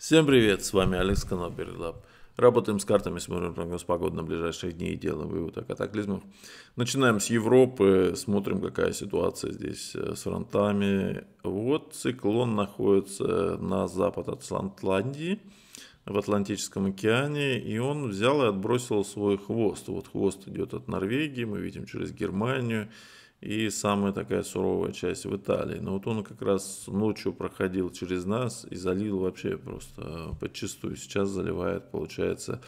Всем привет, с вами Алекс, канал Работаем с картами, смотрим прогноз погоды на ближайшие дни и делаем выводы о катаклизмах. Начинаем с Европы, смотрим, какая ситуация здесь э, с фронтами. Вот циклон находится на запад от Атлантии, в Атлантическом океане, и он взял и отбросил свой хвост. Вот хвост идет от Норвегии, мы видим через Германию, и самая такая суровая часть в Италии. Но вот он как раз ночью проходил через нас и залил вообще просто э, подчистую. Сейчас заливает, получается,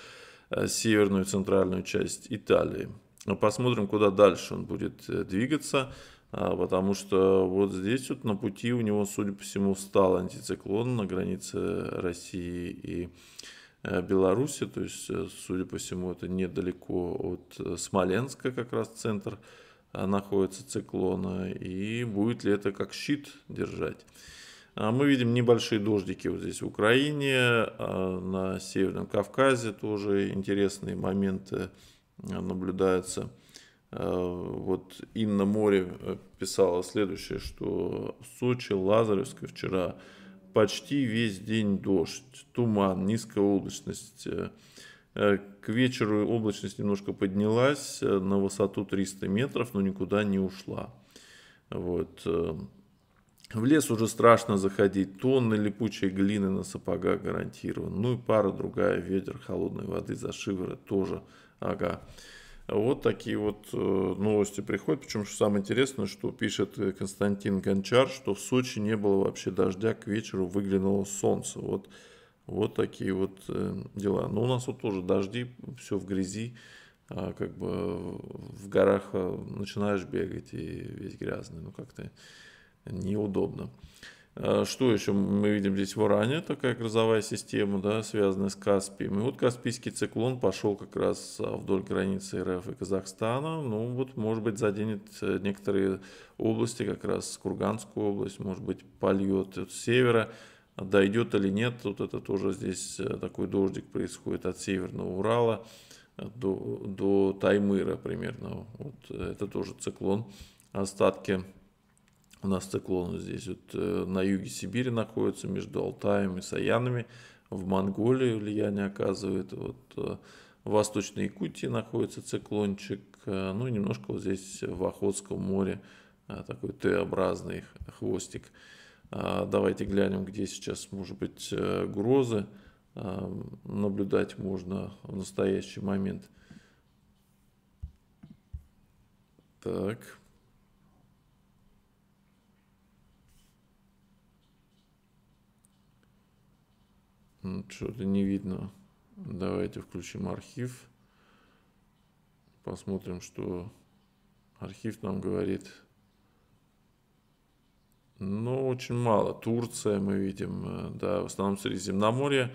э, северную и центральную часть Италии. Но Посмотрим, куда дальше он будет э, двигаться, потому что вот здесь вот на пути у него, судя по всему, стал антициклон на границе России и Беларуси, то есть, судя по всему, это недалеко от Смоленска как раз центр Э, находится циклона и будет ли это как щит держать. А мы видим небольшие дождики вот здесь в Украине, а на Северном Кавказе тоже интересные моменты э, наблюдаются. Э, вот Инна Море писала следующее, что в Сочи, Лазаревске вчера почти весь день дождь, туман, низкая облачность, Э, к вечеру облачность немножко поднялась э, на высоту 300 метров, но никуда не ушла. Вот. Э, в лес уже страшно заходить, тонны липучей глины на сапогах гарантирован. Ну и пара другая, ведер холодной воды за шиворот тоже, ага. Вот такие вот новости приходят. Причем что самое интересное, что пишет Константин Гончар, что в Сочи не было вообще дождя, к вечеру выглянуло солнце. Вот вот такие вот э, дела. Но у нас вот тоже дожди, все в грязи, а как бы в горах э, начинаешь бегать и весь грязный, ну как-то неудобно. А что еще мы видим здесь в Иране? Такая грозовая система, да, связанная с Каспием. И вот Каспийский циклон пошел как раз а, вдоль границы РФ и Казахстана. Ну вот, может быть, заденет э, некоторые области, как раз Курганскую область, может быть, польет с севера дойдет или нет, вот это тоже здесь э, такой дождик происходит от Северного Урала э, до, до Таймыра примерно. Вот э, это тоже циклон. Остатки у нас циклоны здесь вот на юге Сибири находятся, между Алтаем и Саянами. В Монголии влияние оказывает. Вот в Восточной Якутии находится циклончик. Ну и немножко вот здесь в Охотском море такой Т-образный хвостик. А, давайте глянем, где сейчас может быть э, грозы а, Наблюдать можно в настоящий момент. Так. Что-то не видно. Давайте включим архив. Посмотрим, что архив нам говорит. Ну, очень мало. Турция мы видим, э, да, в основном Средиземноморье.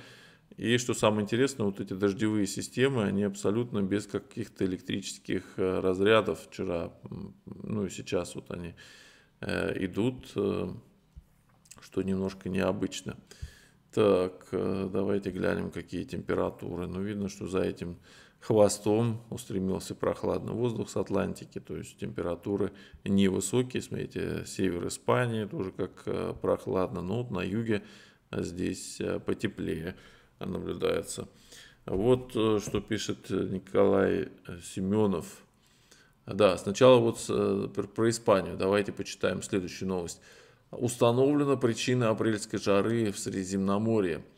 И что самое интересное, вот эти дождевые системы, они абсолютно без каких-то электрических э, разрядов вчера, ну и сейчас вот они э, идут, что немножко необычно. Так, давайте глянем, какие температуры. Ну, видно, что за этим хвостом устремился прохладный воздух с Атлантики, то есть температуры невысокие, смотрите, север Испании тоже как э, прохладно, но вот на юге э, здесь э, потеплее наблюдается. Вот что пишет Николай Семенов. Да, сначала вот про Испанию. Давайте почитаем следующую новость. Установлена причина апрельской жары в Средиземноморье –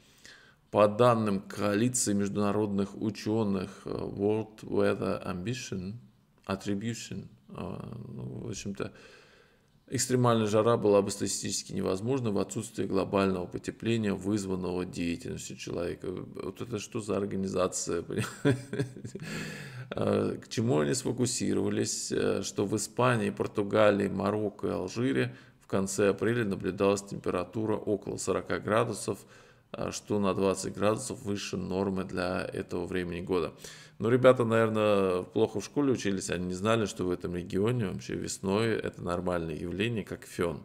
по данным коалиции международных ученых э, World Weather Ambition, Attribution, э, ну, в общем-то, экстремальная жара была бы статистически невозможна в отсутствии глобального потепления, вызванного деятельностью человека. Вот это что за организация? Э, к чему они сфокусировались, что в Испании, Португалии, Марокко и Алжире в конце апреля наблюдалась температура около 40 градусов – а, что на 20 градусов выше нормы для этого времени года. Но ну, ребята, наверное, плохо в школе учились, они не знали, что в этом регионе вообще весной это нормальное явление, как фен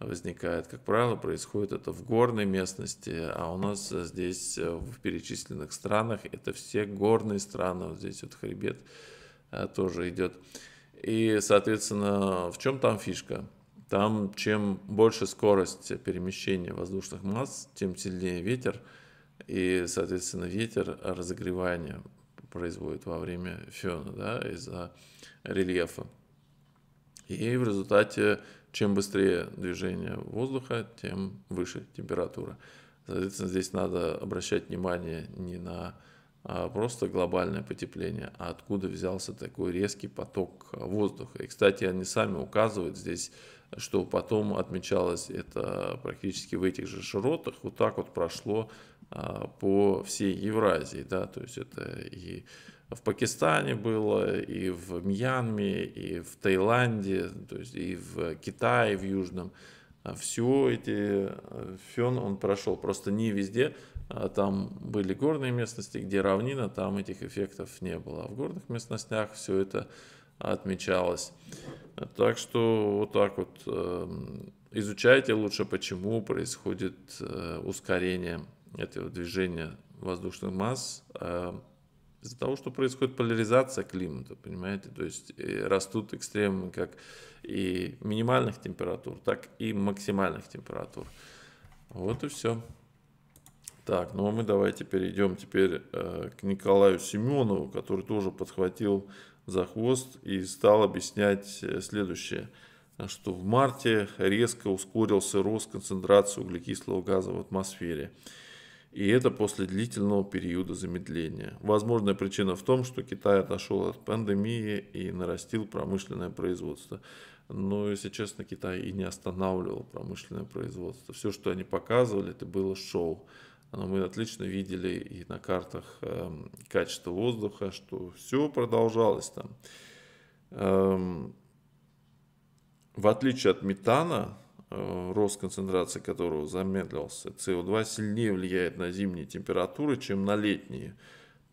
возникает. Как правило, происходит это в горной местности, а у нас здесь э, в перечисленных странах это все горные страны, вот здесь вот хребет э, тоже идет. И, соответственно, в чем там фишка? Там чем больше скорость перемещения воздушных масс, тем сильнее ветер, и, соответственно, ветер разогревание производит во время фена да, из-за рельефа. И в результате, чем быстрее движение воздуха, тем выше температура. Соответственно, здесь надо обращать внимание не на а, просто глобальное потепление, а откуда взялся такой резкий поток воздуха. И, кстати, они сами указывают здесь, что потом отмечалось это практически в этих же широтах, вот так вот прошло а, по всей Евразии, да, то есть это и в Пакистане было, и в Мьянме, и в Таиланде, то есть и в Китае, в Южном, а все эти э, фен он прошел, просто не везде а там были горные местности, где равнина, там этих эффектов не было. А в горных местностях все это отмечалось. Так что вот так вот эм, изучайте лучше, почему происходит э, ускорение этого движения воздушных масс эм, из-за того, что происходит поляризация климата, понимаете, то есть э, растут экстремы как и минимальных температур, так и максимальных температур. Вот и все. Так, ну а мы давайте перейдем теперь э, к Николаю Семенову, который тоже подхватил за хвост и стал объяснять э, следующее, что в марте резко ускорился рост концентрации углекислого газа в атмосфере. И это после длительного периода замедления. Возможная причина в том, что Китай отошел от пандемии и нарастил промышленное производство. Но, если честно, Китай и не останавливал промышленное производство. Все, что они показывали, это было шоу но мы отлично видели и на картах эм, качество воздуха, что все продолжалось там. Эм, в отличие от метана, э, рост концентрации которого замедлился, СО2 сильнее влияет на зимние температуры, чем на летние.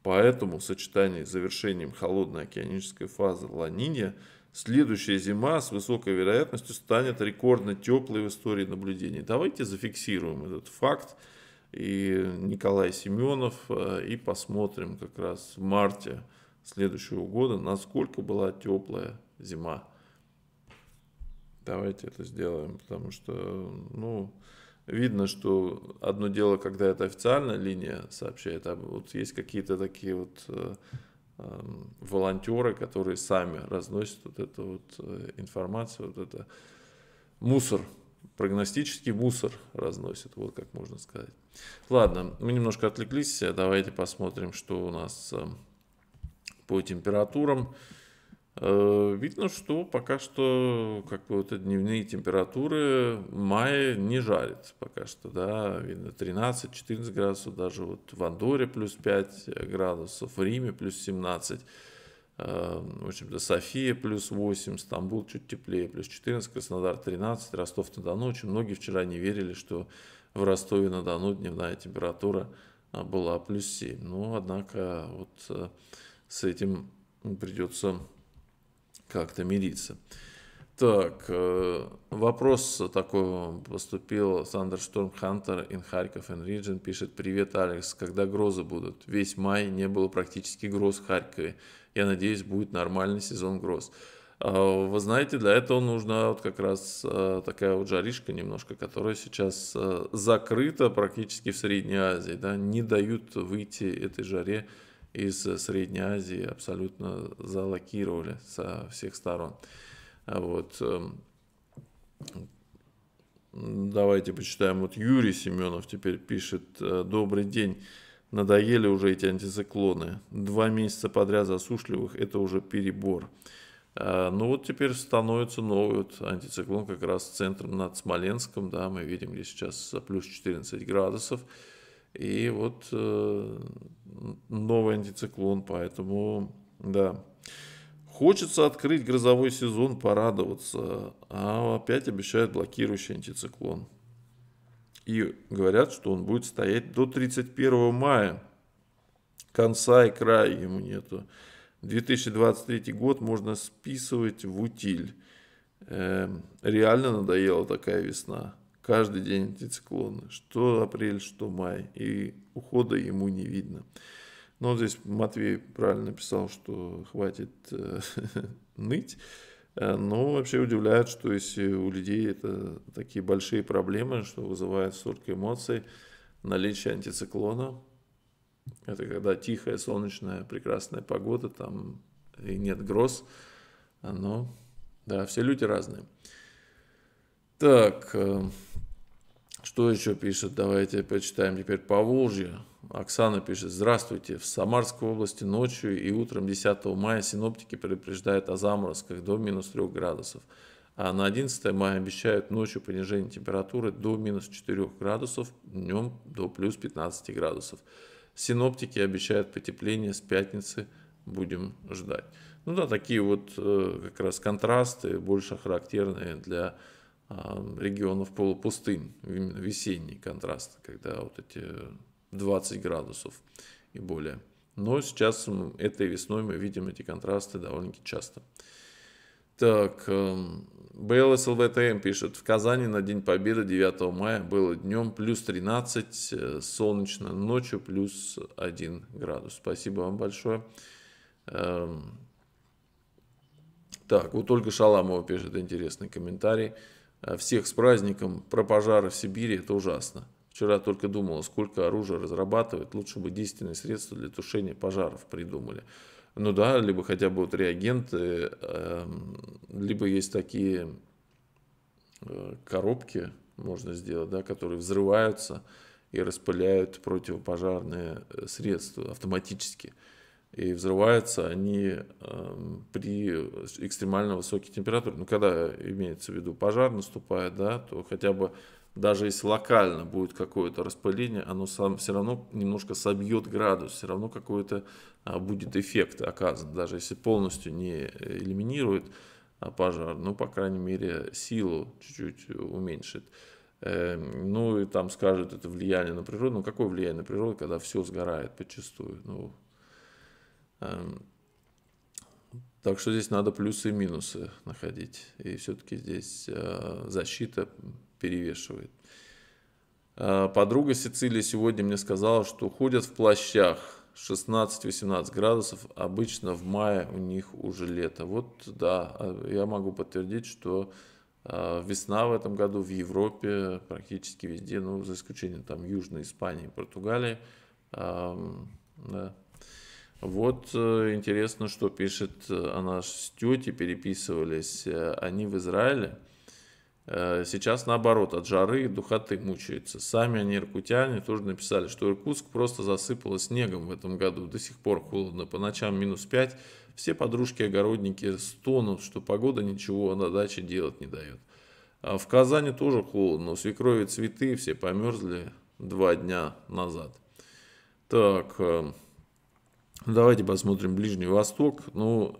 Поэтому в сочетании с завершением холодной океанической фазы Ла-Нинья следующая зима с высокой вероятностью станет рекордно теплой в истории наблюдений. Давайте зафиксируем этот факт и Николай Семенов. Э, и посмотрим как раз в марте следующего года, насколько была теплая зима. Давайте это сделаем, потому что, ну, видно, что одно дело, когда это официальная линия сообщает, а вот есть какие-то такие вот э, эм, волонтеры, которые сами разносят вот эту вот э, информацию, вот это мусор прогностический мусор разносит, вот как можно сказать. Ладно, мы немножко отвлеклись, э, давайте посмотрим, что у нас э, по температурам. Э, видно, что пока что как бы вот дневные температуры мая не жарит пока что, да, видно 13-14 градусов, даже вот в Андоре плюс 5 градусов, в Риме плюс 17 Эм, в общем-то, София плюс 8, Стамбул чуть теплее, плюс 14, Краснодар 13, Ростов-на-Дону. Очень многие вчера не верили, что в Ростове-на-Дону дневная температура а, была плюс 7. Но, ну, однако, вот э, с этим придется как-то мириться. Так, э, вопрос такой поступил. Сандер Шторм Хантер in Харьков and Region пишет. Привет, Алекс. Когда грозы будут? Весь май не было практически гроз в Харькове я надеюсь, будет нормальный сезон гроз. А, вы знаете, для этого нужна вот как раз а, такая вот жаришка немножко, которая сейчас а, закрыта практически в Средней Азии, да, не дают выйти этой жаре из Средней Азии, абсолютно залокировали со всех сторон. Вот. Эм, давайте почитаем. Вот Юрий Семенов теперь пишет. Э, Добрый день. Надоели уже эти антициклоны. Два месяца подряд засушливых – это уже перебор. А, ну вот теперь становится новый вот антициклон как раз центром над Смоленском. Да, мы видим здесь сейчас плюс 14 градусов. И вот э, новый антициклон, поэтому да. Хочется открыть грозовой сезон, порадоваться, а опять обещают блокирующий антициклон. И говорят, что он будет стоять до 31 мая. Конца и края ему нету. 2023 год можно списывать в утиль. Эм, реально надоела такая весна. Каждый день антициклоны. Что апрель, что май. И ухода ему не видно. Но здесь Матвей правильно написал, что хватит э, ныть. Э, ну, вообще удивляет, что если у людей это такие большие проблемы, что вызывает столько эмоций, наличие антициклона, это когда тихая, солнечная, прекрасная погода, там и нет гроз, но да, все люди разные. Так, э, что еще пишет? Давайте почитаем теперь по Волжье. Оксана пишет, здравствуйте, в Самарской области ночью и утром 10 мая синоптики предупреждают о заморозках до минус 3 градусов, а на 11 мая обещают ночью понижение температуры до минус 4 градусов, днем до плюс 15 градусов. Синоптики обещают потепление с пятницы, будем ждать. Ну да, такие вот э, как раз контрасты, больше характерные для Э, регионов полупустынь, весенний контраст, когда вот эти 20 градусов и более. Но сейчас этой весной мы видим эти контрасты довольно-таки часто. Так, БЛСЛВТМ эм, пишет, в Казани на День Победы 9 мая было днем плюс 13, э, солнечно, ночью плюс 1 градус. Спасибо вам большое. Эм, так, вот Ольга Шаламова пишет интересный комментарий. Э, всех с праздником. Про пожары в Сибири это ужасно. Вчера только думала, сколько оружия разрабатывают. Лучше бы действенные средства для тушения пожаров придумали. Ну да, либо хотя бы вот реагенты, эм, либо есть такие э, коробки, можно сделать, да, которые взрываются и распыляют противопожарные э, средства автоматически и взрываются они э, при экстремально высоких температурах. Ну, когда имеется в виду пожар наступает, да, то хотя бы даже если локально будет какое-то распыление, оно сам, все равно немножко собьет градус, все равно какой-то а, будет эффект оказан, даже если полностью не э, элиминирует а, пожар, ну, по крайней мере, силу чуть-чуть уменьшит. Э, ну, и там скажут, это влияние на природу. Ну, какое влияние на природу, когда все сгорает подчастую? Ну, Эм, так что здесь надо плюсы и минусы находить. И все-таки здесь э, защита перевешивает. Э, подруга Сицилии сегодня мне сказала, что ходят в плащах 16-18 градусов. Обычно в мае у них уже лето. Вот да, а я могу подтвердить, что э, весна в этом году в Европе практически везде, ну, за исключением там Южной Испании и Португалии. Эм, да, вот э, интересно, что пишет э, о нас с тети, переписывались э, они в Израиле. Сейчас наоборот, от жары и духоты мучаются. Сами они иркутяне тоже написали, что Иркутск просто засыпало снегом в этом году. До сих пор холодно, по ночам минус 5. Все подружки-огородники стонут, что погода ничего на даче делать не дает. А в Казани тоже холодно, у свекрови цветы, все померзли два дня назад. Так, ну, давайте посмотрим Ближний Восток. Ну,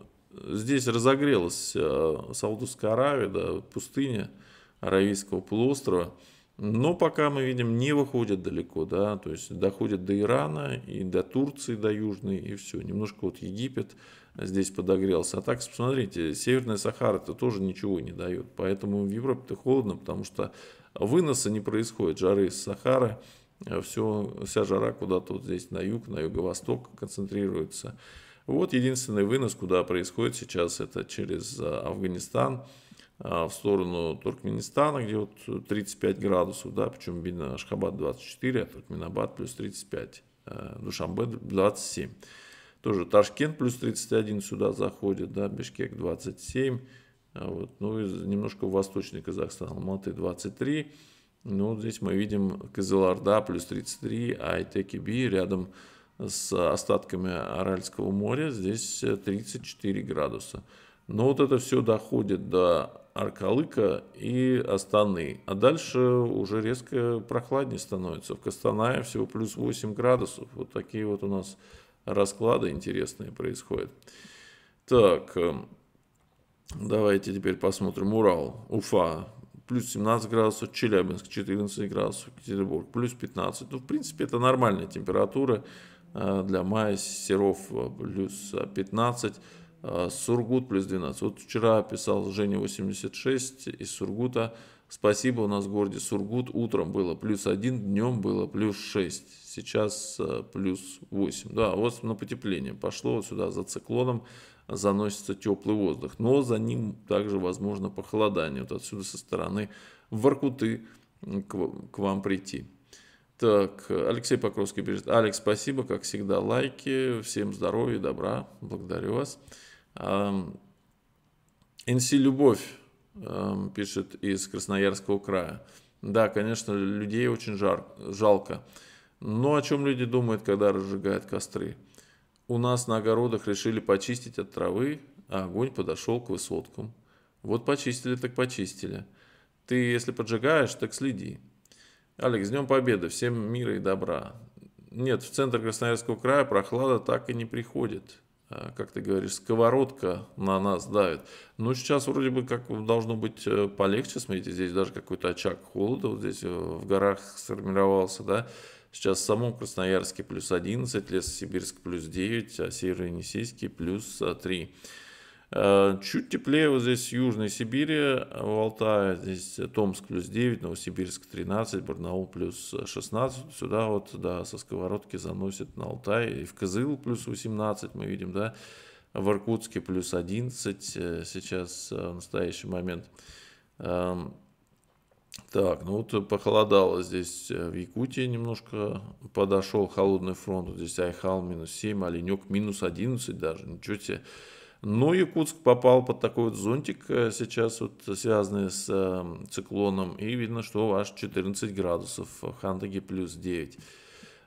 здесь разогрелась э, Саудовская Аравия, да, пустыня Аравийского полуострова. Но пока мы видим, не выходят далеко, да, то есть доходят до Ирана и до Турции, до Южной, и все. Немножко вот Египет здесь подогрелся. А так, посмотрите, Северная сахара это тоже ничего не дает, поэтому в Европе-то холодно, потому что выноса не происходит, жары из Сахары, Э, все, вся жара куда-то вот здесь на юг, на юго-восток концентрируется. Вот единственный вынос, куда происходит сейчас, это через э, Афганистан э, в сторону Туркменистана, где вот 35 градусов, да, причем видно Ашхабад 24, а Туркменабад плюс 35, Душамбе 27. Тоже Ташкент плюс 31 сюда заходит, да, Бишкек 27, вот, ну и немножко в восточный Казахстан, Алматы 23, ну, здесь мы видим Кызылорда плюс 33, а Айтекиби рядом с остатками Аральского моря. Здесь 34 градуса. Но вот это все доходит до Аркалыка и Астаны. А дальше уже резко прохладнее становится. В Кастанае всего плюс 8 градусов. Вот такие вот у нас расклады интересные происходят. Так, эм, давайте теперь посмотрим Урал, Уфа, плюс 17 градусов, Челябинск 14 градусов, Петербург плюс 15. Ну, в принципе, это нормальная температура э, для мая, Серов э, плюс 15. Э, Э, Сургут плюс 12. Вот вчера писал Женя 86 из Сургута. Спасибо, у нас в городе Сургут утром было плюс 1, днем было плюс 6, сейчас э, плюс 8. Да, вот на потепление пошло вот сюда за циклоном, заносится теплый воздух, но за ним также возможно похолодание. Вот отсюда со стороны Воркуты к, вам прийти. Так, Алексей Покровский пишет. Алекс, спасибо, как всегда, лайки, всем здоровья, добра, благодарю вас. НС Любовь пишет из Красноярского края. Да, конечно, людей очень жар, жалко. Но о чем люди думают, когда разжигают костры? У нас на огородах решили почистить от травы, а огонь подошел к высоткам. Вот почистили, так почистили. Ты, если поджигаешь, так следи. Алекс, Днем Победы, всем мира и добра. Нет, в центр Красноярского края прохлада так и не приходит. Э, как ты говоришь, сковородка на нас давит. Но ну, сейчас вроде бы как должно быть э, полегче, смотрите, здесь даже какой-то очаг холода, вот здесь э, в горах сформировался, да, сейчас в самом Красноярске плюс 11, лес плюс 9, а Северо-Енисейский плюс 3. Э, чуть теплее вот здесь Южной Сибири, в э, Алтае здесь э, Томск плюс 9, Новосибирск 13, Барнаул плюс 16. Сюда вот, да, со сковородки заносит на Алтай. И в Кызыл плюс 18 мы видим, да, в Иркутске плюс 11 сейчас в настоящий момент. Эм, так, ну вот похолодало здесь в Якутии немножко, подошел холодный фронт, вот здесь Айхал минус 7, Оленек минус 11 даже, ничего себе. Но ну Якутск попал под такой вот зонтик э, сейчас, вот связанный с эм, циклоном. И видно, что аж 14 градусов, в э, Хантаге плюс 9.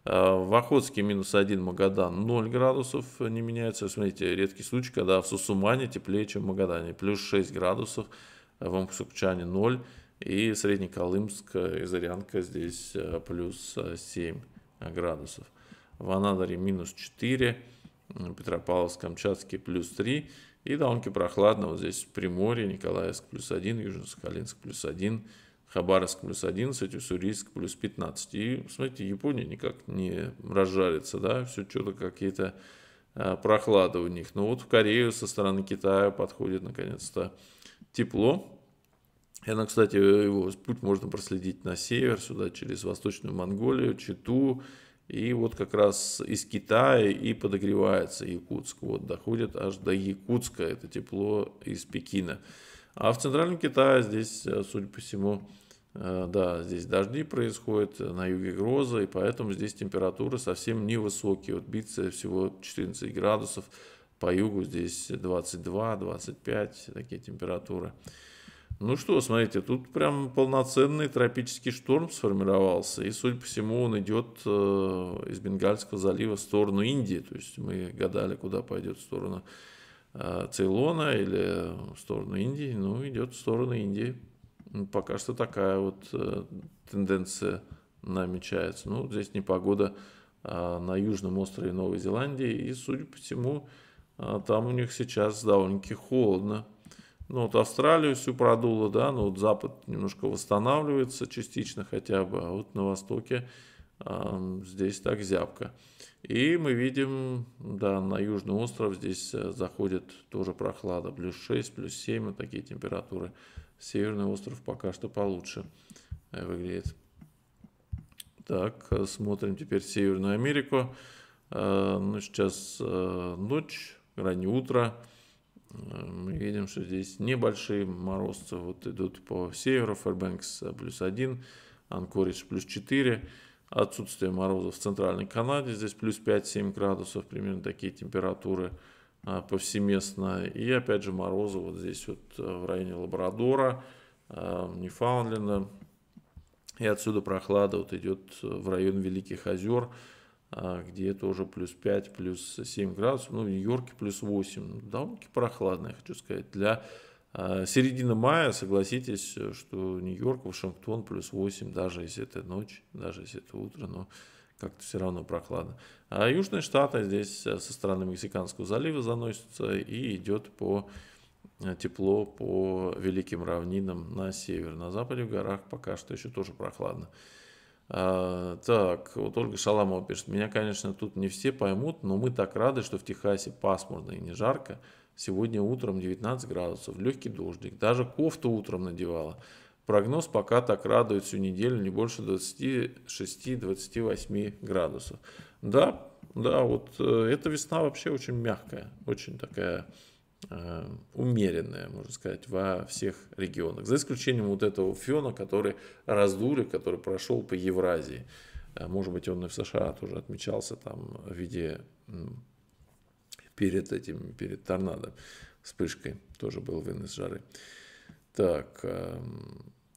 Э, в Охотске минус 1, Магадан 0 градусов не меняется. Смотрите, редкий случай, когда в Сусумане теплее, чем в Магадане. Плюс 6 градусов, в Ампсукчане 0. И Средний Колымск и Зарянка здесь плюс 7 градусов. В Анадыре минус 4 Петропавловск-Камчатский плюс 3. И довольно-таки прохладно вот здесь Приморье, Николаевск плюс 1, Южно-Сахалинск плюс 1, Хабаровск плюс 11, Уссурийск плюс 15. И, смотрите, Япония никак не разжарится, да, все что-то какие-то а, прохлады у них. Но вот в Корею со стороны Китая подходит, наконец-то, тепло. И она, кстати, его путь можно проследить на север, сюда через Восточную Монголию, Читу, и вот как раз из Китая и подогревается Якутск. Вот доходит аж до Якутска это тепло из Пекина. А в центральном Китае здесь, э, судя по всему, э, да, здесь дожди происходят, э, на юге гроза, и поэтому здесь температуры совсем невысокие. Вот Бице всего 14 градусов, по югу здесь 22-25, такие температуры. Ну что, смотрите, тут прям полноценный тропический шторм сформировался, и, судя по всему, он идет э, из Бенгальского залива в сторону Индии. То есть мы гадали, куда пойдет в сторону э, Цейлона или в сторону Индии, ну, идет в сторону Индии. Ну, пока что такая вот э, тенденция намечается. Ну, здесь не погода на южном острове Новой Зеландии, и, судя по всему, там у них сейчас довольно-таки холодно. Ну, вот Австралию всю продуло, да, ну, вот Запад немножко восстанавливается частично хотя бы, а вот на Востоке э, здесь так зябко. И мы видим, да, на Южный остров здесь э, заходит тоже прохлада, плюс 6, плюс 7, вот такие температуры. Северный остров пока что получше э, выглядит. Так, смотрим теперь Северную Америку. Э, ну, сейчас э, ночь, раннее утро. Эм, мы видим, что здесь небольшие морозцы вот идут по северу, Фэрбэнкс э, плюс 1, Анкоридж плюс 4, отсутствие морозов в Центральной Канаде, здесь плюс 5-7 градусов, примерно такие температуры э, повсеместно, и опять же морозы вот здесь вот э, в районе Лабрадора, Ньюфаундленда, и отсюда прохлада вот идет в район Великих озер, а, где тоже плюс 5, плюс 7 градусов, ну, в Нью-Йорке плюс 8. Ну, довольно-таки прохладно, я хочу сказать. Для а, середины мая, согласитесь, что Нью-Йорк, Вашингтон плюс 8, даже если это ночь, даже если это утро, но как-то все равно прохладно. А южные штаты здесь э, со стороны Мексиканского залива заносятся и идет по э, тепло по великим равнинам на север. На западе в горах пока что еще тоже прохладно. А, так, вот Ольга Шаламова пишет, меня, конечно, тут не все поймут, но мы так рады, что в Техасе пасмурно и не жарко. Сегодня утром 19 градусов, легкий дождик, даже кофту утром надевала. Прогноз пока так радует всю неделю не больше 26-28 градусов. Да, да, вот э, эта весна вообще очень мягкая, очень такая Э, умеренная, можно сказать, во всех регионах. За исключением вот этого фена, который раздули, который прошел по Евразии. Э, может быть, он и в США тоже отмечался там в виде перед этим, перед торнадо, вспышкой. Тоже был вынос жары. Так, э,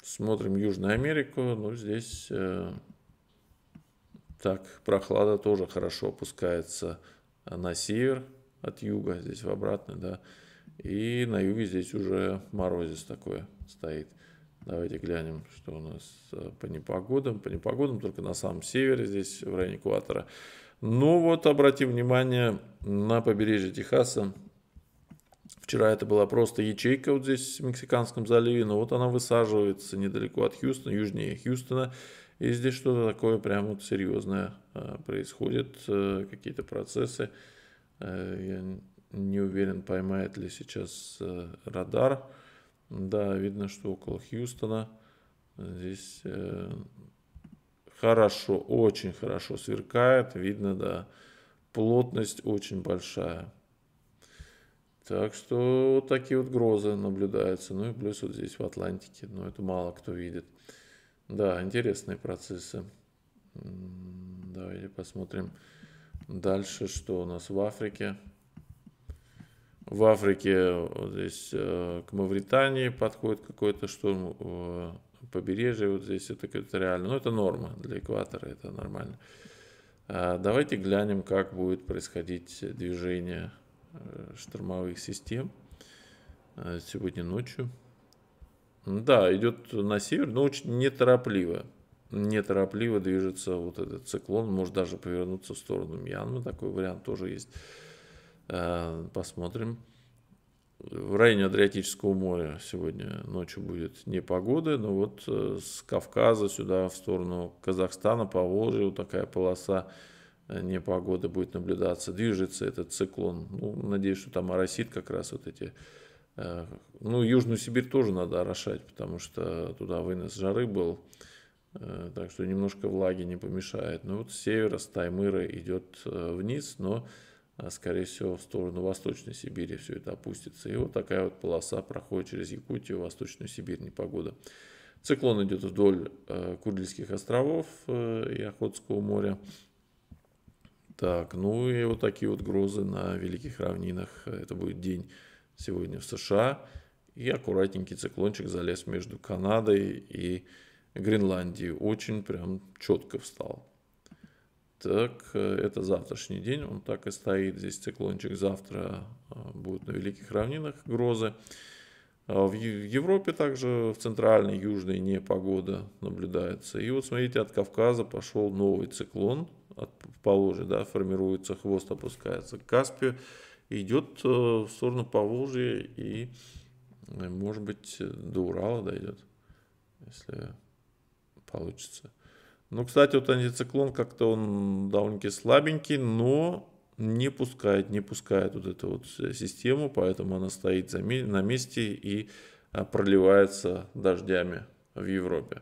смотрим Южную Америку. Ну, здесь так, прохлада тоже хорошо опускается на север от юга, здесь в обратный, да. И на юге здесь уже морозец такой стоит. Давайте глянем, что у нас э, по непогодам. По непогодам только на самом севере, здесь в районе экватора. Ну вот, обратим внимание на побережье Техаса. Вчера это была просто ячейка вот здесь в Мексиканском заливе, но вот она высаживается недалеко от Хьюстона, южнее Хьюстона. И здесь что-то такое прямо вот серьезное э, происходит, э, какие-то процессы. Э, я не уверен, поймает ли сейчас э, радар. Да, видно, что около Хьюстона. Здесь э, хорошо, очень хорошо сверкает. Видно, да, плотность очень большая. Так что вот такие вот грозы наблюдаются. Ну и плюс вот здесь в Атлантике. Но ну, это мало кто видит. Да, интересные процессы. Давайте посмотрим. Дальше что у нас в Африке? В Африке вот здесь э, к Мавритании подходит какой-то шторм побережье. Вот здесь это, это реально. Но ну, это норма для экватора, это нормально. А давайте глянем, как будет происходить движение э, штормовых систем э, сегодня ночью. Да, идет на север, но очень неторопливо неторопливо движется вот этот циклон, может даже повернуться в сторону Мьянмы, ну, такой вариант тоже есть. Э, посмотрим. В районе Адриатического моря сегодня ночью будет непогода, но вот э, с Кавказа сюда в сторону Казахстана, по Волжье, такая полоса э, непогоды будет наблюдаться. Движется этот циклон. Ну, надеюсь, что там оросит как раз вот эти ну, Южную Сибирь тоже надо орошать, потому что туда вынос жары был. Э, так что немножко влаги не помешает. Но ну вот с севера, с Таймыра идет э, вниз, но, э, скорее всего, в сторону Восточной Сибири все это опустится. И вот такая вот полоса проходит через Якутию, Восточную Сибирь, непогода. Циклон идет вдоль Курильских островов и Охотского моря. Так, ну и вот такие вот грозы на Великих Равнинах. Это будет день сегодня в США. И аккуратненький циклончик залез между Канадой и Канадой Гренландии очень прям четко встал. Так, э, это завтрашний день, он так и стоит. Здесь циклончик завтра э, будет на Великих Равнинах грозы. А в Европе также в центральной, южной непогода наблюдается. И вот смотрите, от Кавказа пошел новый циклон, от Положи, да, формируется хвост, опускается к Каспию, идет э, в сторону Поволжья и, может быть, до Урала дойдет, если получится. Ну, кстати, вот антициклон как-то он довольно-таки слабенький, но не пускает, не пускает вот эту вот э, систему, поэтому она стоит на месте и э, проливается дождями в Европе.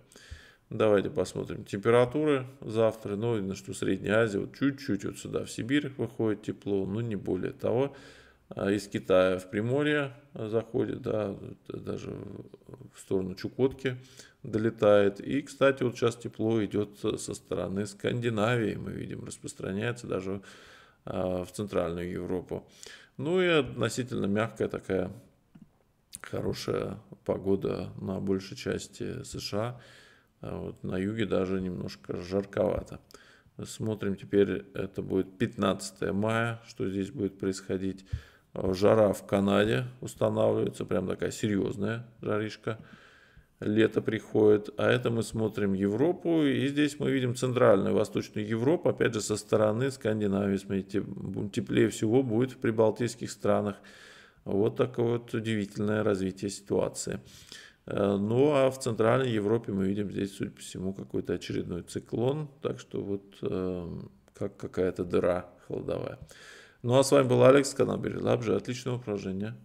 Давайте посмотрим температуры завтра. Ну, видно, что Средняя Азия вот чуть-чуть вот сюда в Сибирь выходит тепло, но не более того. А, из Китая в Приморье а, заходит, да, даже в сторону Чукотки долетает. И, кстати, вот сейчас тепло идет со стороны Скандинавии, мы видим, распространяется даже а, в Центральную Европу. Ну и относительно мягкая такая хорошая погода на большей части США. Вот на юге даже немножко жарковато. Смотрим теперь, это будет 15 мая, что здесь будет происходить. Жара в Канаде устанавливается, прям такая серьезная жаришка. Лето приходит. А это мы смотрим Европу. И здесь мы видим центральную восточную Европу. Опять же, со стороны Скандинавии. Смотрите, теплее всего будет в прибалтийских странах. Вот такое вот удивительное развитие ситуации. Э, ну а в Центральной Европе мы видим здесь, судя по всему, какой-то очередной циклон. Так что вот эм, как какая-то дыра холодовая. Ну а с вами был Алекс, канал Берилабжи. отличное упражнение.